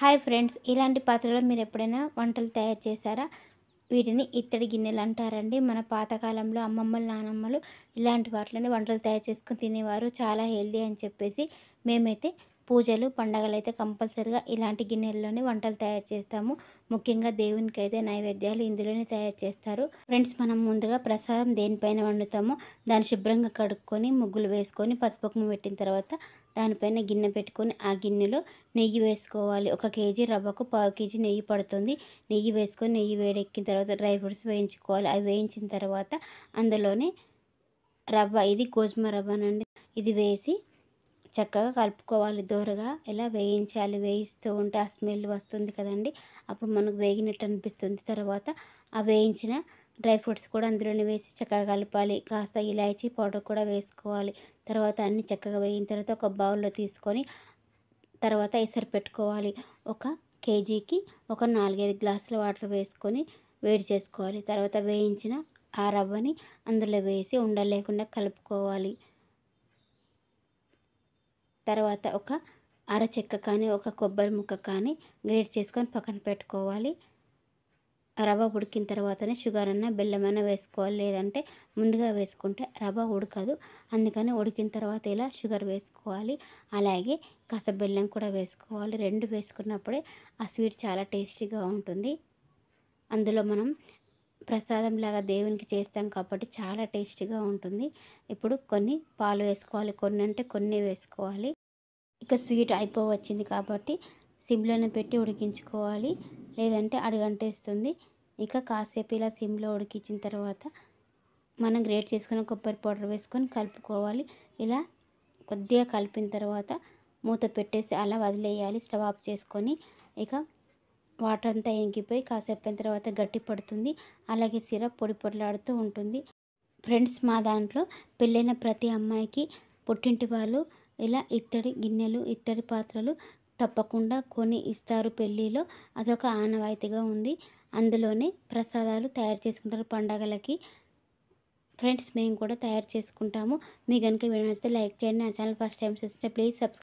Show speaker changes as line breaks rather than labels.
hi friends ఇలాంటి పాత్రలో మీరు ఎప్పుడైనా వంటలు తయారు చేశారా వీటిని ఇత్తడి గిన్నెలు అంటారండి మన పాతకాలంలో అమ్మమ్మలు నానమ్మలు ఇలాంటి వాటిలోనే వంటలు తయారు చేసుకుని తినేవారు చాలా హెల్దీ అని చెప్పేసి మేమైతే పూజలు పండగలు అయితే కంపల్సరిగా ఇలాంటి గిన్నెల్లోనే వంటలు తయారు చేస్తాము ముఖ్యంగా దేవునికి అయితే నైవేద్యాలు ఇందులోనే తయారు చేస్తారు ఫ్రెండ్స్ మనం ముందుగా ప్రసాదం దేనిపైన వండుతామో దాన్ని శుభ్రంగా కడుక్కొని ముగ్గులు వేసుకొని పసుపు పెట్టిన తర్వాత దానిపైన గిన్నె పెట్టుకొని ఆ గిన్నెలో నెయ్యి వేసుకోవాలి ఒక కేజీ రవ్వకు పావు కేజీ నెయ్యి పడుతుంది నెయ్యి వేసుకొని నెయ్యి వేడెక్కిన తర్వాత డ్రై ఫ్రూట్స్ వేయించుకోవాలి అవి వేయించిన తర్వాత అందులోనే రవ్వ ఇది గోధుమ రవ్వ నుండి ఇది వేసి చక్కగా కలుపుకోవాలి దోరగా ఇలా వేయించాలి వేయిస్తూ ఉంటే ఆ స్మెల్ వస్తుంది కదండి అప్పుడు మనకు వేగినట్టు అనిపిస్తుంది తర్వాత ఆ వేయించిన డ్రై ఫ్రూట్స్ కూడా అందులోనే వేసి చక్కగా కలపాలి కాస్త ఇలాయచి పౌడర్ కూడా వేసుకోవాలి తర్వాత అన్ని చక్కగా వేయిన తర్వాత ఒక బౌల్లో తీసుకొని తర్వాత ఎసరు పెట్టుకోవాలి ఒక కేజీకి ఒక నాలుగైదు గ్లాసుల వాటర్ వేసుకొని వేడి చేసుకోవాలి తర్వాత వేయించిన ఆ రవ్వని అందులో వేసి ఉండలేకుండా కలుపుకోవాలి తర్వాత ఒక అర చెక్క కానీ ఒక కొబ్బరి ముక్క కానీ గ్రేట్ చేసుకొని పక్కన పెట్టుకోవాలి రవ్వ ఉడికిన తర్వాతనే షుగర్ అన్న బెల్లం అయినా వేసుకోవాలి లేదంటే ముందుగా వేసుకుంటే రవ్వ ఉడకదు అందుకని ఉడికిన తర్వాత ఇలా షుగర్ వేసుకోవాలి అలాగే కాస్త బెల్లం కూడా వేసుకోవాలి రెండు వేసుకున్నప్పుడే ఆ స్వీట్ చాలా టేస్టీగా ఉంటుంది అందులో మనం ప్రసాదం లాగా దేవునికి చేస్తాం కాబట్టి చాలా టేస్టీగా ఉంటుంది ఇప్పుడు కొన్ని పాలు వేసుకోవాలి కొన్ని అంటే కొన్ని వేసుకోవాలి ఇక స్వీట్ అయిపోవచ్చింది కాబట్టి సిమ్లోనే పెట్టి ఉడికించుకోవాలి లేదంటే అడుగంటేస్తుంది ఇక కాసేపు ఇలా సిమ్లో ఉడికించిన తర్వాత మనం గ్రేట్ చేసుకున్న కొబ్బరి పౌడర్ వేసుకొని కలుపుకోవాలి ఇలా కొద్దిగా కలిపిన తర్వాత మూత పెట్టేసి అలా వదిలేయాలి స్టవ్ ఆఫ్ చేసుకొని ఇక వాటర్ అంతా ఇంకిపోయి కాసేపు తర్వాత గట్టి పడుతుంది అలాగే సిరప్ పొడి పొడలాడుతూ ఉంటుంది ఫ్రెండ్స్ మా దాంట్లో పెళ్ళైన ప్రతి అమ్మాయికి పుట్టింటి వాళ్ళు ఇలా ఇత్తడి గిన్నెలు ఇత్తడి పాత్రలు తప్పకుండా కొని ఇస్తారు పెళ్ళిలో అదొక ఆనవాయితీగా ఉంది అందులోనే ప్రసాదాలు తయారు చేసుకుంటారు పండగలకి ఫ్రెండ్స్ మేము కూడా తయారు చేసుకుంటాము మీ కనుక వీడియో నచ్చితే లైక్ చేయండి నా ఛానల్ ఫస్ట్ టైం చూస్తే ప్లీజ్ సబ్స్క్రైబ్